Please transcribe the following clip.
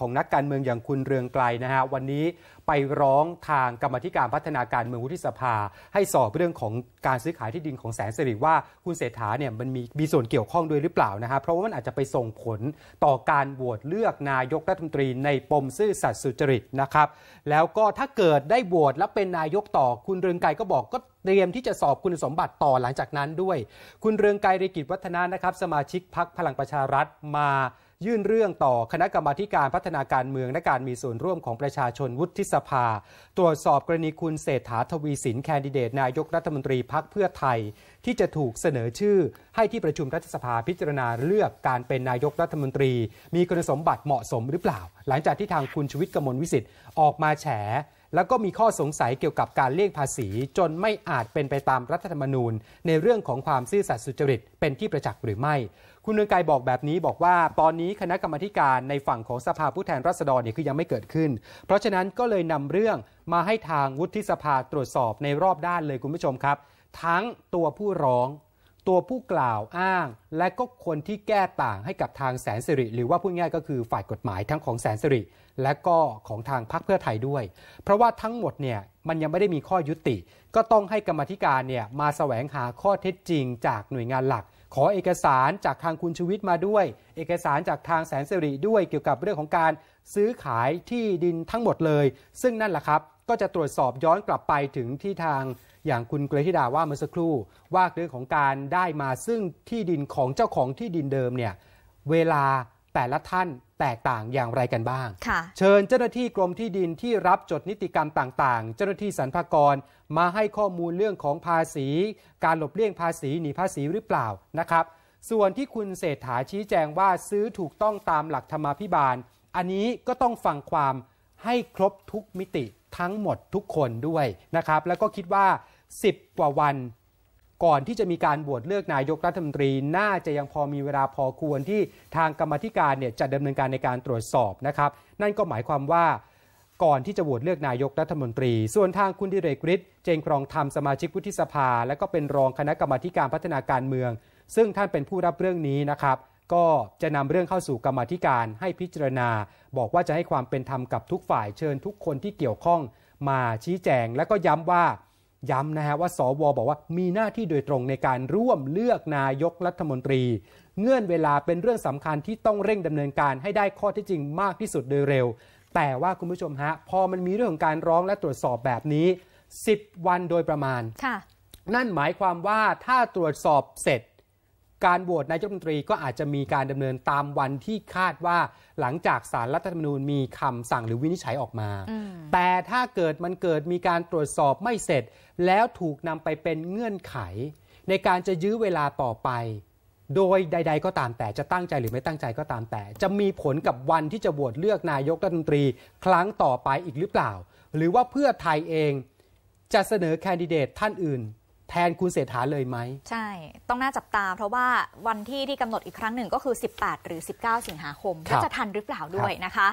ของนักการเมืองอย่างคุณเรืองไกลนะฮะวันนี้ไปร้องทางกรรมธิการพัฒนาการเมืองวุฒิสภา ให้สอบเรื่องของการซื้อขายที่ดินของแสนสิริว่า คุณเศรษฐาเนี่ยมันมีมีส่วนเกี่ยวข้องด้วยหรือเปล่านะฮะเพราะว่ามันอาจจะไปส่งผลต่อการโหวตเลือกนายกรัฐมนตรีในปมซื่อสัตย์สุจริตนะครับ แล้วก็ถ้าเกิดได้โหวตและเป็นนายกต่อ คุณเรืองไกลก็บอกก็เตรียมที่จะสอบคุณสมบัติต่อหลังจากนั้นด้วย คุณเรืองไกรรกิจวัฒนานะครับ สมาชิกพักพลังประชารัฐมายื่นเรื่องต่อคณะกรรมาการพัฒนาการเมือง และการมีส่วนร่วมของประชาชนวุฒิสภา ตรวจสอบกรณีคุณเศรษฐา ทวีสินแคนดิเดต นายกรัฐมนตรีพักเพื่อไทย ที่จะถูกเสนอชื่อให้ที่ประชุมรัฐสภาพิจารณาเลือกการเป็นนายกรัฐมนตรี มีคุณสมบัติเหมาะสมหรือเปล่า หลังจากที่ทางคุณชวิตกมลวิสิทธิ์ออกมาแฉแล้วก็มีข้อสงสัยเกี่ยวกับการเลี่ยงภาษี จนไม่อาจเป็นไปตามรัฐธรรมนูญ ในเรื่องของความซื่อสัตย์สุจริตเป็นที่ประจักษ์หรือไม่ คุณเนืองกายบอกแบบนี้บอกว่า ตอนนี้คณะกรรมการในฝั่งของสภาผู้แทนราษฎรเนี่ยคือยังไม่เกิดขึ้น เพราะฉะนั้นก็เลยนำเรื่องมาให้ทางวุฒิสภาตรวจสอบในรอบด้านเลยคุณผู้ชมครับ ทั้งตัวผู้ร้องตัวผู้กล่าวอ้าง และก็คนที่แก้ต่างให้กับทางแสนสิริ หรือว่าพูดง่ายก็คือฝ่ายกฎหมายทั้งของแสนสิริ และก็ของทางพรรคเพื่อไทยด้วย เพราะว่าทั้งหมดเนี่ยมันยังไม่ได้มีข้อยุติ ก็ต้องให้กรรมธิการเนี่ยมาสแสวงหาข้อเท็จจริง จากหน่วยงานหลัก ขอเอกสารจากทางคุณชูวิทย์มาด้วย เอกสารจากทางแสนสิริด้วยเกี่ยวกับเรื่องของการซื้อขายที่ดินทั้งหมดเลย ซึ่งนั่นแหละครับก็จะตรวจสอบย้อนกลับไปถึงที่ทาง อย่างคุณเกรธิดาว่าเมื่อสักครู่ว่าเรื่องของการได้มาซึ่งที่ดินของเจ้าของที่ดินเดิมเนี่ยเวลาแต่ละท่านแตกต่างอย่างไรกันบ้างเชิญเจ้าหน้าที่กรมที่ดินที่รับจดนิติกรรมต่าง ๆ เจ้าหน้าที่สรรพากรมาให้ข้อมูลเรื่องของภาษี การหลบเลี่ยงภาษีหนีภาษีหรือเปล่านะครับ ส่วนที่คุณเศรษฐาชี้แจงว่าซื้อถูกต้องตามหลักธรรมาภิบาล อันนี้ก็ต้องฟังความให้ครบทุกมิติทั้งหมดทุกคนด้วยนะครับ แล้วก็คิดว่า 10 กว่าวัน ก่อนที่จะมีการบวชเลือกนายกรัฐมนตรี น่าจะยังพอมีเวลาพอควรที่ทางกรรมธิการเนี่ยจะดำเนินการในการตรวจสอบนะครับ นั่นก็หมายความว่าก่อนที่จะโหวตเลือกนายกรัฐมนตรี ส่วนทางคุณดิเรกฤทธิ์เจงครองธรรมสมาชิกวุฒิสภา และก็เป็นรองคณะกรรมการพัฒนาการเมือง ซึ่งท่านเป็นผู้รับเรื่องนี้นะครับก็จะนำเรื่องเข้าสู่กรรมธิการให้พิจารณา บอกว่าจะให้ความเป็นธรรมกับทุกฝ่ายเชิญทุกคนที่เกี่ยวข้อง มาชี้แจงและก็ย้ำว่า ย้ำนะฮะว่าสวอบอกว่ามีหน้าที่โดยตรงในการร่วมเลือกนายกรัฐมนตรี เงื่อนเวลาเป็นเรื่องสำคัญที่ต้องเร่งดำเนินการให้ได้ข้อที่จริงมากที่สุดโดยเร็ว แต่ว่าคุณผู้ชมฮะพอมันมีเรื่องของการร้องและตรวจสอบแบบนี้ 10 วันโดยประมาณนั่นหมายความว่าถ้าตรวจสอบเสร็จการโหวต นายกรัฐมนตรีก็อาจจะมีการดำเนินตามวันที่คาดว่าหลังจากสารรัฐธรรมนูญ มีคำสั่งหรือวินิจฉัยออกมา แต่ถ้าเกิดมันเกิดมีการตรวจสอบไม่เสร็จ แล้วถูกนำไปเป็นเงื่อนไข ในการจะยื้อเวลาต่อไป โดยใดๆก็ตามแต่จะตั้งใจหรือไม่ตั้งใจก็ตามแต่ จะมีผลกับวันที่จะโหวตเลือกนายกรัฐมนตรีครั้งต่อไปอีกหรือเปล่าหรือว่าเพื่อไทยเองจะเสนอแคนดิเดตท่านอื่นแทนคุณเศรษฐาเลยไหม ใช่ ต้องน่าจับตา เพราะว่าวันที่ที่กำหนดอีกครั้งหนึ่งก็คือ 18 หรือ 19 สิงหาคม ก็จะทันหรือเปล่าด้วยนะคะ